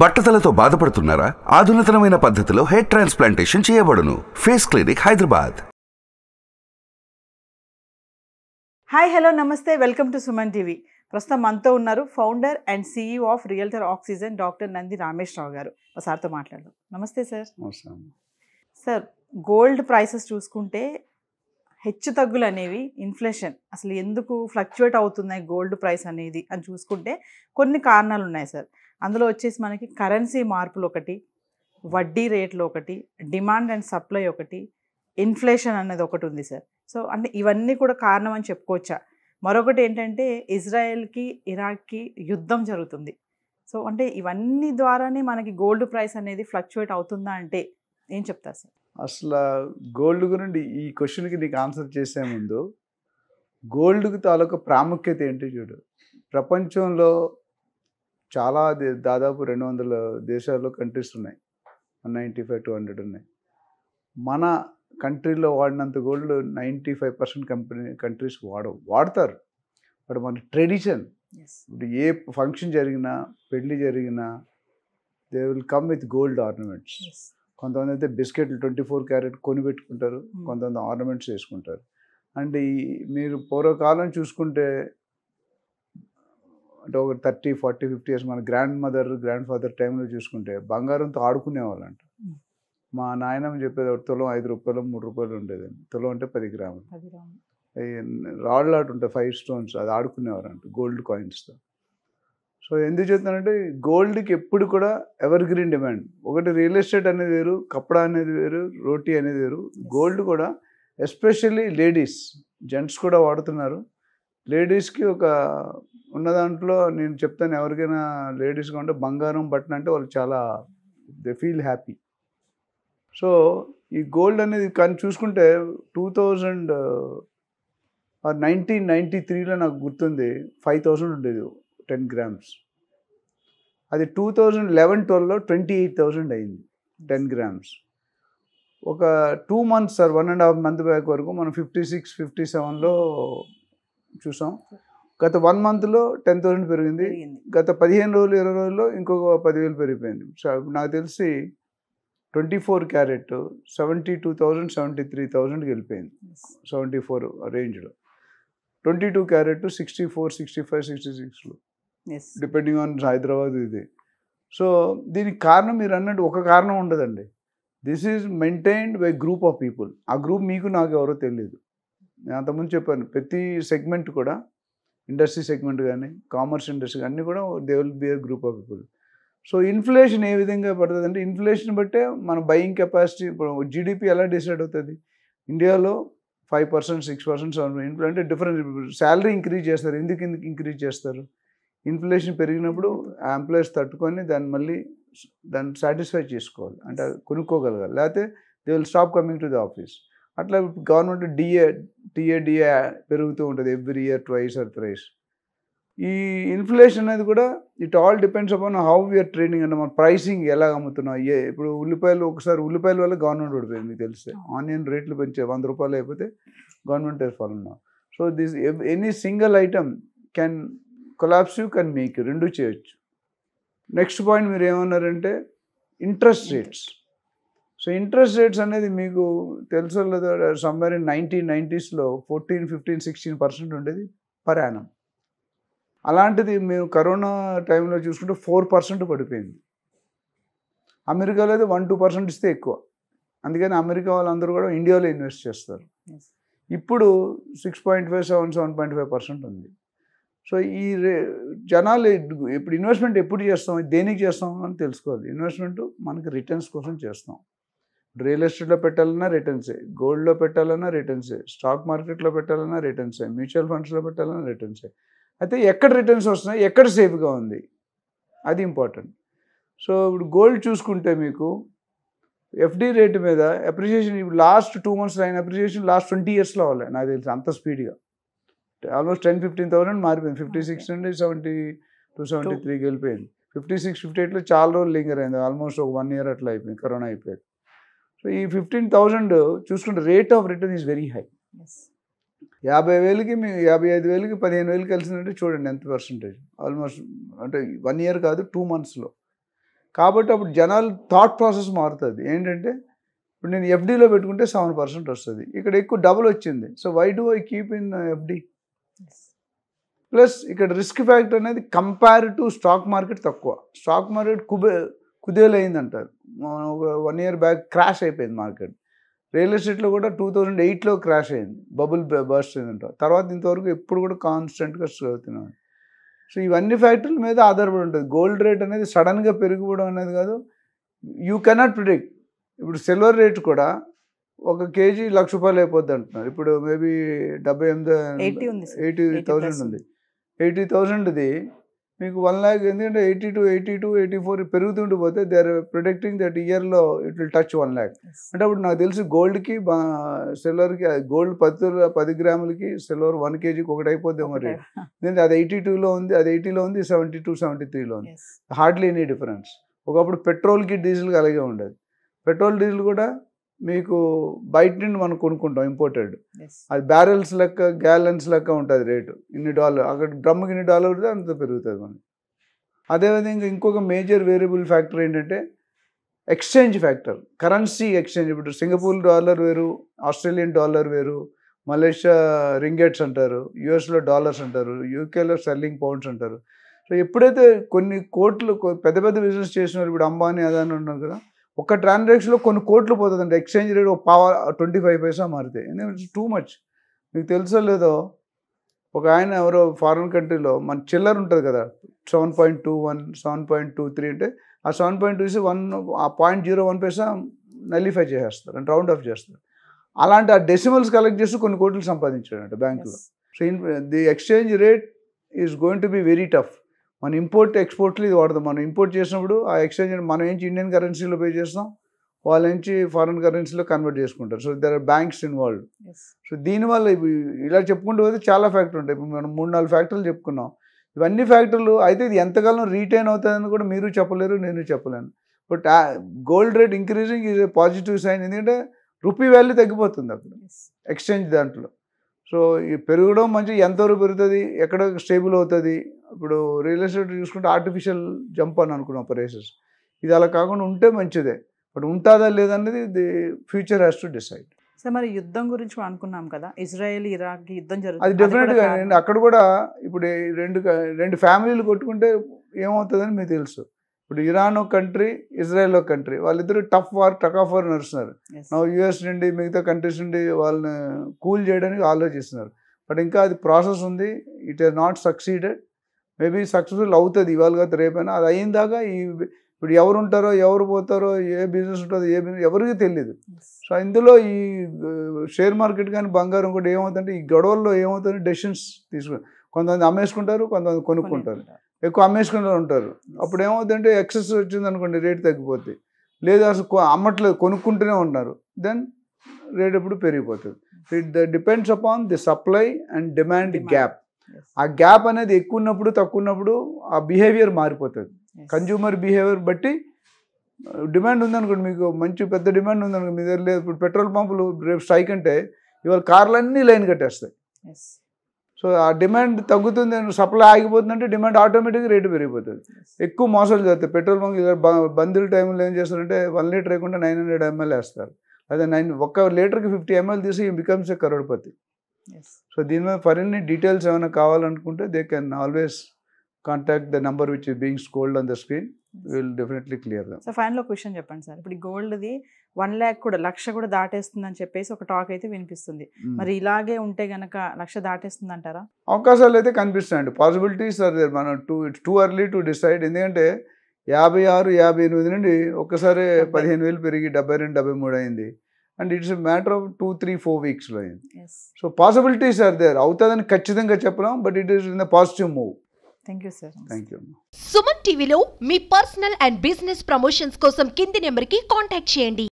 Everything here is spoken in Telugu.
బట్టతలతో బాధపడుతున్నారా ఆధునితనమైన పద్ధతిలో హెయిర్ ట్రాన్స్ప్లాంటేషన్ చేయబడును face clinic Hyderabad hi hello నమస్తే వెల్కమ్ టు సుమన్ టీవీ ప్రస్తుతం మనతో ఉన్నారు founder and CEO of realtor oxygen doctor Nandi Rameswara Rao గారు సార్తో మాట్లాడదాం నమస్తే సార్ సార్ గోల్డ్ ప్రైసెస్ చూసుకుంటే హెచ్చు తగ్గులు అనేవి ఇన్ఫ్లేషన్ అసలు ఎందుకు ఫ్లక్చువేట్ అవుతున్నాయి గోల్డ్ ప్రైస్ అనేది అని చూసుకుంటే కొన్ని కారణాలు ఉన్నాయి సార్ అందులో వచ్చేసి మనకి కరెన్సీ మార్పులు ఒకటి వడ్డీ రేట్లు ఒకటి డిమాండ్ అండ్ సప్లై ఒకటి ఇన్ఫ్లేషన్ అనేది ఒకటి ఉంది సార్ సో అంటే ఇవన్నీ కూడా కారణం అని చెప్పుకోవచ్చా మరొకటి ఏంటంటే ఇజ్రాయెల్కి ఇరాక్కి యుద్ధం జరుగుతుంది సో అంటే ఇవన్నీ ద్వారానే మనకి గోల్డ్ ప్రైస్ అనేది ఫ్లక్చువేట్ అవుతుందా అంటే ఏం చెప్తారు సార్ అసలు గోల్డ్ గురించి ఈ క్వశ్చన్కి నీకు ఆన్సర్ చేసే ముందు గోల్డ్కి తాలూకా ప్రాముఖ్యత ఏంటి చూడు ప్రపంచంలో చాలా దాదాపు రెండు వందల దేశాల్లో కంట్రీస్ ఉన్నాయి one ninety five two hundred ఉన్నాయి మన కంట్రీలో వాడినంత gold ninety five percent company countries వాడ వాడతారు బట్ మన ట్రెడిషన్ ఇప్పుడు ఏ ఫంక్షన్ జరిగినా పెళ్ళి జరిగినా they will come with gold ornaments కొంతమంది అయితే బిస్కెట్లు ట్వంటీ ఫోర్ క్యారెట్ కొని పెట్టుకుంటారు hmm. కొంతమంది ఆర్నమెంట్స్ వేసుకుంటారు అండ్ ఈ మీరు పూర్వకాలం చూసుకుంటే అంటే ఒక థర్టీ ఫార్టీ ఫిఫ్టీ ఇయర్స్ మన గ్రాండ్ మదర్ గ్రాండ్ ఫాదర్ టైంలో చూసుకుంటే బంగారంతో ఆడుకునేవాళ్ళంట మా నాయనమ్మ చెప్పేది ఒకటి తులం ఐదు రూపాయలు మూడు రూపాయలు ఉండేది తులం అంటే పది గ్రాములు రాళ్ళు ఆట ఉంటాయి ఫైవ్ స్టోన్స్ అది ఆడుకునేవారంట గోల్డ్ కాయిన్స్తో సో ఎందుకు చెప్తానంటే గోల్డ్కి ఎప్పుడు కూడా ఎవర్ గ్రీన్ డిమాండ్ ఒకటి రియల్ ఎస్టేట్ అనేది వేరు కప్పడా అనేది వేరు రోటీ అనేది వేరు గోల్డ్ కూడా ఎస్పెషల్లీ లేడీస్ జెంట్స్ కూడా వాడుతున్నారు లేడీస్కి ఒక ఉన్న దాంట్లో నేను చెప్తాను ఎవరికైనా లేడీస్గా ఉంటే బంగారం బట్టన్ అంటే వాళ్ళు చాలా దే ఫీల్ హ్యాపీ సో ఈ గోల్డ్ అనేది కానీ చూసుకుంటే టూ థౌజండ్ నైన్టీన్ నైంటీ త్రీలో నాకు గుర్తుంది ఫైవ్ థౌజండ్ ఉండేది టెన్ గ్రామ్స్ అది టూ థౌజండ్ లెవెన్ ట్వెల్వ్లో ట్వంటీ ఎయిట్ థౌజండ్ అయింది టెన్ గ్రామ్స్ ఒక two months sir one and half month back వరకు మనం ఫిఫ్టీ సిక్స్ ఫిఫ్టీ సెవెన్లో చూసాం గత వన్ మంత్లో టెన్ థౌసండ్ పెరిగింది గత పదిహేను రోజులు ఇరవై రోజుల్లో ఇంకొక పదివేలు పెరిగిపోయింది నాకు తెలిసి twenty four carat seventy two thousand seventy three థౌజండ్కి వెళ్ళిపోయింది సెవెంటీ ఫోర్ రేంజ్లో twenty two carat sixty four sixty five sixty సిక్స్లో డిపెండింగ్ ఆన్ హైదరాబాద్ ఇది సో దీనికి కారణం మీరు అన్నట్టు ఒక కారణం ఉండదండి this is maintained by group of people ఆ గ్రూప్ మీకు నాకు ఎవరో తెలియదు నేను అంతకుముందు చెప్పాను ప్రతి సెగ్మెంట్ కూడా ఇండస్ట్రీ సెగ్మెంట్ కానీ కామర్స్ ఇండస్ట్రీ అన్నీ కూడా they will be group of people so inflation ఏ విధంగా పడుతుంది అంటే ఇన్ఫ్లేషన్ బట్టే మన బయింగ్ కెపాసిటీ ఇప్పుడు జీడిపి ఎలా డిసైడ్ అవుతుంది ఇండియాలో five percent six percent seven ఇన్ఫ్లే అంటే డిఫరెంట్ శాలరీ ఇంక్రీజ్ చేస్తారు ఎందుకు ఇంక్రీజ్ చేస్తారు ఇన్ఫ్లేషన్ పెరిగినప్పుడు ఎంప్లాయీస్ తట్టుకొని దాన్ని మళ్ళీ దాన్ని సాటిస్ఫై చేసుకోవాలి అంటే కొనుక్కోగలగాలి లేకపోతే they will stop coming to the office అట్లా గవర్నమెంట్ డిఏ టీఏడిఏ పెరుగుతూ ఉంటుంది every year twice or price ఈ ఇన్ఫ్లేషన్ అనేది కూడా it all depends upon how we are trading అంటే మన ప్రైసింగ్ ఎలా అమ్ముతున్నాం ఏ ఇప్పుడు ఉల్లిపాయలు ఒకసారి ఉల్లిపాయల వల్ల గవర్నమెంట్ ఓడిపోయింది మీకు తెలిస్తే ఆనియన్ రేట్లు పెంచే వంద రూపాయలు అయిపోతే గవర్నమెంట్ ఫాలో ఉన్నాం so this any single item can collapse you can make రెండు చేయొచ్చు నెక్స్ట్ పాయింట్ మీరు ఏమన్నారంటే interest rates so interest rates అనేది మీకు తెలుసు సమ్మర్ ఇన్ నైన్టీన్ నైంటీస్లో ఫోర్టీన్ ఫిఫ్టీన్ సిక్స్టీన్ పర్సెంట్ ఉండేది పర్ యానం అలాంటిది మేము కరోనా టైంలో చూసుకుంటే ఫోర్ పర్సెంట్ పడిపోయింది అమెరికాలో అయితే వన్ టూ పర్సెంట్ ఇస్తే ఎక్కువ అందుకని అమెరికా వాళ్ళందరూ కూడా ఇండియాలో ఇన్వెస్ట్ చేస్తారు ఇప్పుడు six point five seven seven point five percent ఉంది సో ఈ రే జనాలు ఇప్పుడు ఇన్వెస్ట్మెంట్ ఎప్పుడు చేస్తాం దేనికి చేస్తాం అని తెలుసుకోవాలి ఇన్వెస్ట్మెంట్ మనకి రిటర్న్స్ కోసం చేస్తాం రియల్ ఎస్టేట్లో పెట్టాలన్నా రిటర్న్సే గోల్డ్లో పెట్టాలన్నా రిటర్న్సే స్టాక్ మార్కెట్లో పెట్టాలన్నా రిటర్న్సే మ్యూచువల్ ఫండ్స్లో పెట్టాలన్నా రిటర్న్సే అయితే ఎక్కడ రిటర్న్స్ వస్తున్నాయి ఎక్కడ సేఫ్గా ఉంది అది ఇంపార్టెంట్ సో ఇప్పుడు గోల్డ్ చూసుకుంటే మీకు ఎఫ్డి రేటు మీద అప్రిషియేషన్ ఇప్పుడు లాస్ట్ టూ మంత్స్ అయిన అప్రిషియేషన్ లాస్ట్ ట్వంటీ ఇయర్స్లో అవ్వాలి నాకు తెలిసి అంత స్పీడ్గా ఆల్మోస్ట్ టెన్ ఫిఫ్టీన్ థౌసండ్ మారిపోయింది ఫిఫ్టీ సిక్స్ నుండి సెవెంటీ టూ సెవెంటీ త్రీకి వెళ్ళిపోయింది ఫిఫ్టీ సిక్స్ ఫిఫ్టీ ఎయిట్లో చాలా రోజులు లింగర్ అయింది ఆల్మోస్ట్ ఒక వన్ ఇయర్ అట్లా అయిపోయింది కరోనా అయిపోయింది సో ఈ ఫిఫ్టీన్ థౌజండ్ చూసుకుంటే rate of return is very high యాభై వేలకి మీ యాభై ఐదు వేలకి పదిహేను వేలు కలిసిందంటే చూడండి ఎంత పర్సంటేజ్ ఆల్మోస్ట్ అంటే వన్ ఇయర్ కాదు టూ మంత్స్లో కాబట్టి అప్పుడు జనాలు థాట్ ప్రాసెస్ మారుతుంది ఏంటంటే ఇప్పుడు నేను ఎఫ్డీలో పెట్టుకుంటే సెవెన్ పర్సెంట్ వస్తుంది ఇక్కడ ఎక్కువ డబుల్ వచ్చింది so why do I keep in FD plus ఇక్కడ రిస్క్ ఫ్యాక్టర్ అనేది కంపేర్ టు స్టాక్ మార్కెట్ తక్కువ స్టాక్ మార్కెట్ కుబే కుదేలు ఒక వన్ ఇయర్ బ్యాక్ క్రాష్ అయిపోయింది మార్కెట్ రియల్ ఎస్టేట్లో కూడా టూ థౌజండ్ ఎయిట్లో క్రాష్ అయింది బబుల్ అయింది అంటారు తర్వాత ఇంతవరకు ఎప్పుడు కూడా కాన్స్టెంట్గా చదువుతున్నాం సో ఇవన్నీ ఫ్యాక్టరీల మీద ఆధారపడి ఉంటుంది గోల్డ్ రేట్ అనేది సడన్గా పెరిగిపోవడం అనేది కాదు యూ కెనాట్ ప్రిడిక్ట్ ఇప్పుడు సిల్వర్ రేట్ కూడా ఒక కేజీ లక్ష రూపాయలు అయిపోద్ది అంటున్నారు ఇప్పుడు మేబీ డెబ్బై ఎనిమిది ఎయిటీ థౌజండ్ ఉంది ఎయిటీ థౌజండ్ది మీకు వన్ ల్యాక్ ఎందుకంటే eighty two eighty two eighty four పెరుగుతుంటూ పోతే దే ఆర్ ప్రొడక్టింగ్ దట్ ఇయర్లో it will touch one lakh అంటే అప్పుడు నాకు తెలిసి గోల్డ్కి సిల్వర్కి గోల్డ్ పది పది గ్రాములకి సిల్వర్ వన్ కేజీకి ఒకటి అయిపోతే మరి ఎందుకంటే అది ఎయిటీ టూలో ఉంది అది ఎయిటీలో ఉంది సెవెంటీ టూ సెవెంటీ త్రీలో ఉంది హార్డ్లీ ఎనీ డిఫరెన్స్ ఒకప్పుడు పెట్రోల్కి డీజిల్కి అలాగే ఉండేది పెట్రోల్ డీజిల్ కూడా మీకు బయట నుండి మనం కొనుక్కుంటాం ఇంపోర్టెడ్ అది బ్యారెల్స్ లెక్క గ్యాలన్స్ లెక్క ఉంటుంది రేటు ఇన్ని డాలర్ అక్కడ డ్రమ్కి ఇన్ని డాలర్ అంత పెరుగుతుంది మనకి అదేవిధంగా ఇంకొక మేజర్ వేరియబుల్ ఫ్యాక్టర్ ఏంటంటే ఎక్స్చేంజ్ ఫ్యాక్టర్ కరెన్సీ ఎక్స్చేంజ్ ఇప్పుడు సింగపూర్ డాలర్ వేరు ఆస్ట్రేలియన్ డాలర్ వేరు మలేషియా రింగెట్స్ అంటారు యుఎస్లో డాలర్స్ అంటారు యూకేలో సెల్లింగ్ పౌండ్స్ అంటారు సో ఎప్పుడైతే కొన్ని కోట్లు పెద్ద పెద్ద బిజినెస్ చేసిన ఇప్పుడు అంబానీ అదాని ఉన్నారు కదా ఒక ట్రాన్సాక్షన్లో కొన్ని కోట్లు పోతుందండి ఎక్స్చేంజ్ రేట్ ఒక పవర్ ట్వంటీ ఫైవ్ పైసా మారితే ఇట్స్ టూ మచ్ మీకు తెలుసో లేదో ఒక ఆయన ఎవరో ఫారిన్ కంట్రీలో మన చిల్లర ఉంటుంది కదా seven point two one seven point two three అంటే ఆ సెవెన్ పాయింట్ టూ వన్ ఆ point zero one paisa nullify చేసేస్తారు అంటే రౌండ్ ఆఫ్ చేస్తారు అలాంటి ఆ డెసిమల్స్ కలెక్ట్ చేసి కొన్ని కోట్లు అంటే బ్యాంకులో so the exchange rate is going to be very tough మన ఇంపోర్ట్ ఎక్స్పోర్ట్లు ఇది వాడదాం మనం ఇంపోర్ట్ చేసినప్పుడు ఆ ఎక్స్చేంజ్ మనం ఏంచి ఇండియన్ కరెన్సీలో పే చేస్తాం వాళ్ళ నుంచి ఫారెన్ కరెన్సీలో కన్వర్ట్ చేసుకుంటారు so there are banks involved so దీనివల్ల ఇలా చెప్పుకుంటూ పోతే చాలా ఫ్యాక్టర్ ఉంటాయి ఇప్పుడు మనం మూడు నాలుగు ఫ్యాక్టర్లు చెప్పుకున్నాం ఇవన్నీ ఫ్యాక్టర్లు అయితే ఇది ఎంతకాలం రీటైన్ అవుతుందని కూడా మీరు చెప్పలేరు నేను చెప్పలేను but gold rate increasing is a positive sign ఎందుకంటే రూపీ వాల్యూ తగ్గిపోతుంది అప్పుడు ఎక్స్చేంజ్ దాంట్లో సో పెరగడం మంచి ఎంతవరకు పెరుగుతుంది ఎక్కడ స్టేబుల్ అవుతుంది ఇప్పుడు రియల్ ఎస్టేట్ చూసుకుంటే ఆర్టిఫిషియల్ జంప్ అని అనుకున్నాం ప్రైసెస్ ఇది అలా కాకుండా ఉంటే మంచిదే బట్ ఉంటుందా లేదన్నది the future has to decide sir మరి యుద్ధం గురించి అనుకున్నాం కదా ఇజ్రాయెల్ ఇరాక్ యుద్ధం జరుగుతుంది అది డెఫినెట్గా అక్కడ కూడా ఇప్పుడు రెండు రెండు ఫ్యామిలీలు కొట్టుకుంటే ఏమవుతుందని మీకు తెలుసు ఇప్పుడు ఇరాన్ ఒక కంట్రీ ఇజ్రాయెల్ ఒక కంట్రీ వాళ్ళిద్దరూ tough war tug of war నడుస్తున్నారు నా యుఎస్ నుండి మిగతా కంట్రీస్ నుండి వాళ్ళని కూల్ చేయడానికి ఆలోచిస్తున్నారు బట్ ఇంకా అది ప్రాసెస్ ఉంది it has not succeeded maybe successful అవుతుంది ఇవాళ కాదు రేపైనా అది అయిన దాకా ఈ ఇప్పుడు ఎవరు ఉంటారో ఎవరు పోతారో ఏ బిజినెస్ ఉంటుందో ఏ బిజినెస్ ఎవరికి తెలియదు సో ఇందులో ఈ షేర్ మార్కెట్ కానీ బంగారం కూడా ఏమవుతుందంటే ఈ గొడవల్లో ఏమవుతుంది డెసిషన్స్ తీసుకుని కొంతమంది అమ్మేసుకుంటారు కొంతమంది కొనుక్కుంటారు ఎక్కువ అమ్మేసుకుంటూ ఉంటారు అప్పుడు ఏమవుతుందంటే ఎక్సెస్ వచ్చింది అనుకోండి రేట్ తగ్గిపోతుంది లేదా అసలు అమ్మట్లేదు కొనుక్కుంటూనే ఉన్నారు దెన్ రేట్ ఎప్పుడు పెరిగిపోతుంది it depends upon the supply and demand gap ఆ గ్యాప్ అనేది ఎక్కువ ఉన్నప్పుడు తక్కువ ఉన్నప్పుడు ఆ బిహేవియర్ మారిపోతుంది కన్జ్యూమర్ బిహేవియర్ బట్టి డిమాండ్ ఉందనుకోండి మీకు మంచి పెద్ద డిమాండ్ ఉందనుకోండి మీ దగ్గర లేదు ఇప్పుడు పెట్రోల్ పంపులు రేపు స్ట్రైక్ అంటే ఇవాళ కార్లన్నీ లైన్ కట్టేస్తాయి సో ఆ డిమాండ్ తగ్గుతుంది సప్లై ఆగిపోతుందంటే డిమాండ్ ఆటోమేటిక్గా రేటు పెరిగిపోతుంది ఎక్కువ మోసాలు జరుగుతాయి పెట్రోల్ బంక్ బందుల టైంలో ఏం చేస్తారంటే వన్ లీటర్ లేకుండా నైన్ హండ్రెడ్ ఎంఎల్ వేస్తారు అదే నైన్ ఒక్క లీటర్కి ఫిఫ్టీ ఎంఎల్ తీసి బికమ్స్ ఎ కరోడ్పతి సో దీని మీద ఫరిన్ని డీటెయిల్స్ ఏమైనా కావాలనుకుంటే they can always contact the number which is being gold on the screen will definitely clear them so final question చెప్పండి సార్ ఇప్పుడు గోల్డ్ది వన్ ల్యాక్ కూడా లక్ష కూడా దాటేస్తుంది అని చెప్పేసి ఒక టాక్ అయితే వినిపిస్తుంది hmm. మరి ఇలాగే ఉంటే గనక లక్ష దాటేస్తుంది అంటారా అవకాశాలు అయితే కనిపిస్తున్నాయండి పాసిబిలిటీస్ సార్ మనం too it's too early to decide ఎందుకంటే యాభై ఆరు యాభై ఎనిమిది నుండి ఒక్కసారి పదిహేను వేలు పెరిగి డెబ్బై రెండు డెబ్బై మూడు అయింది and it's matter of two three four వీక్స్లో అయింది సో పాసిబిలిటీస్ ఆర్ దేర్ అవుతుందని ఖచ్చితంగా చెప్పలేం but it is in positive move thank you sir thank you Suman టీవీలో మీ పర్సనల్ అండ్ బిజినెస్ ప్రమోషన్స్ కోసం కింది నెంబర్కి కాంటాక్ట్ చేయండి